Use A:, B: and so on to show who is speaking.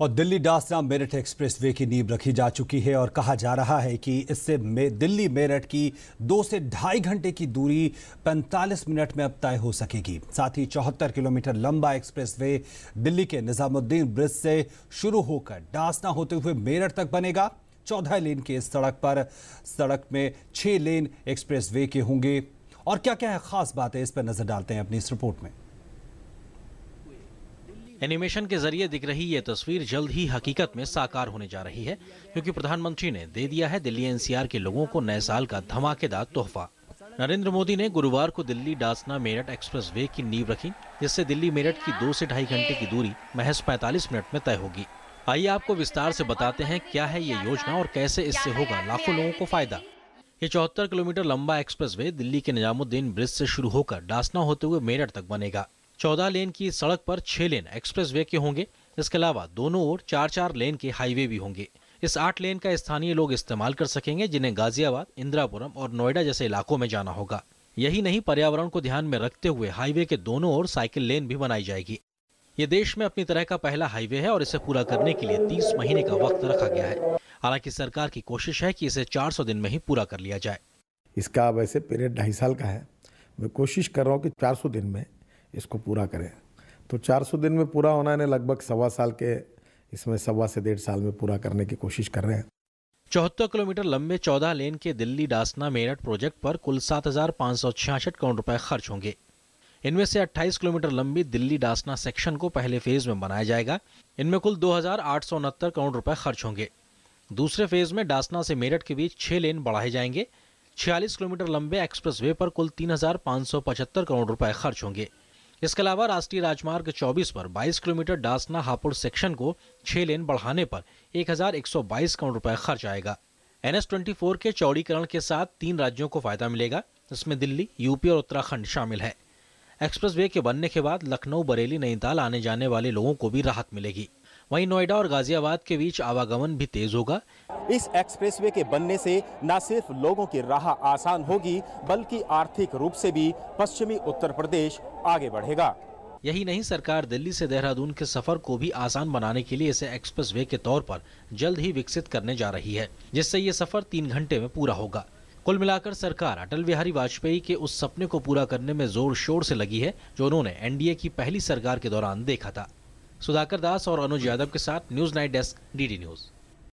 A: और Delhi Dasna Meerut expressway की नींव रखी जा चुकी है और कहा जा रहा है कि इससे मे, दिल्ली मेरठ की दो से ढाई घंटे की दूरी 45 मिनट में अब तय हो सकेगी साथ ही चौहत्तर किलोमीटर लंबा एक्सप्रेस वे दिल्ली के निज़ामुद्दीन ब्रिज से शुरू होकर डासना होते हुए मेरठ तक बनेगा चौदह लेन के इस सड़क पर सड़क में छः लेन एक्सप्रेस वे के होंगे और क्या क्या है ख़ास बात है इस पर नज़र डालते हैं अपनी इस रिपोर्ट में
B: एनिमेशन के जरिए दिख रही ये तस्वीर जल्द ही हकीकत में साकार होने जा रही है क्योंकि प्रधानमंत्री ने दे दिया है दिल्ली एनसीआर के लोगों को नए साल का धमाकेदार तोहफा नरेंद्र मोदी ने गुरुवार को दिल्ली डासना मेरठ एक्सप्रेसवे की नींव रखी जिससे दिल्ली मेरठ की दो से ढाई घंटे की दूरी महज 45 मिनट में तय होगी आइए आपको विस्तार से बताते हैं क्या है ये योजना और कैसे इससे होगा लाखों लोगों को फायदा ये चौहत्तर किलोमीटर लंबा एक्सप्रेसवे दिल्ली के निजामुद्दीन ब्रिज से शुरू होकर डासना होते हुए मेरठ तक बनेगा चौदह लेन की सड़क पर छह लेन एक्सप्रेसवे के होंगे इसके अलावा दोनों ओर चार चार लेन के हाईवे भी होंगे इस आठ लेन का स्थानीय लोग इस्तेमाल कर सकेंगे जिन्हें गाजियाबाद इंदिरापुरम और नोएडा जैसे इलाकों में जाना होगा यही नहीं पर्यावरण को ध्यान में रखते हुए हाईवे के दोनों ओर साइकिल लेन भी बनाई जाएगी ये देश में अपनी तरह का पहला हाईवे है और इसे पूरा करने के लिए 30 महीने का वक्त रखा गया है हालांकि सरकार की कोशिश है कि इसे 400 दिन में ही पूरा कर लिया जाए
C: इसका वैसे पीरियड ढाई साल का है मैं कोशिश कर रहा हूँ कि 400 दिन में इसको पूरा करें तो 400 दिन में पूरा होना है लगभग सवा साल के इसमें सवा से डेढ़ साल में पूरा करने की कोशिश कर रहे हैं
B: चौहत्तर किलोमीटर लंबे चौदह लेन के दिल्ली डासना मेरठ प्रोजेक्ट पर कुल सात हजार पाँच सौ छियासठ करोड़ रुपए खर्च होंगे इनमें से 28 किलोमीटर लंबी दिल्ली डासना सेक्शन को पहले फेज में बनाया जाएगा इनमें कुल दो करोड़ रुपए खर्च होंगे दूसरे फेज में डासना से मेरठ के बीच छह लेन बढ़ाए जाएंगे छियालीस किलोमीटर लंबे एक्सप्रेस पर कुल तीन करोड़ रुपए खर्च होंगे इसके अलावा राष्ट्रीय राजमार्ग 24 पर 22 किलोमीटर डासना हापुड़ सेक्शन को छह लेन बढ़ाने पर 1122 करोड़ रुपए खर्च आएगा एन 24 के चौड़ीकरण के साथ तीन राज्यों को फायदा मिलेगा इसमें दिल्ली यूपी और उत्तराखंड शामिल है एक्सप्रेसवे के बनने के बाद लखनऊ बरेली नैनीताल आने जाने वाले लोगों को भी राहत मिलेगी वहीं नोएडा और गाजियाबाद के बीच आवागमन भी तेज होगा इस एक्सप्रेसवे के
C: बनने से न सिर्फ लोगों की राह आसान होगी बल्कि आर्थिक रूप से भी पश्चिमी उत्तर प्रदेश आगे बढ़ेगा
B: यही नहीं सरकार दिल्ली से देहरादून के सफर को भी आसान बनाने के लिए इसे एक्सप्रेसवे के तौर पर जल्द ही विकसित करने जा रही है जिससे ये सफर तीन घंटे में पूरा होगा कुल मिलाकर सरकार अटल बिहारी वाजपेयी के उस सपने को पूरा करने में जोर शोर से लगी है जो उन्होंने एनडीए की पहली सरकार के दौरान देखा था सुधाकर दास और अनुज यादव के साथ news night desk DD news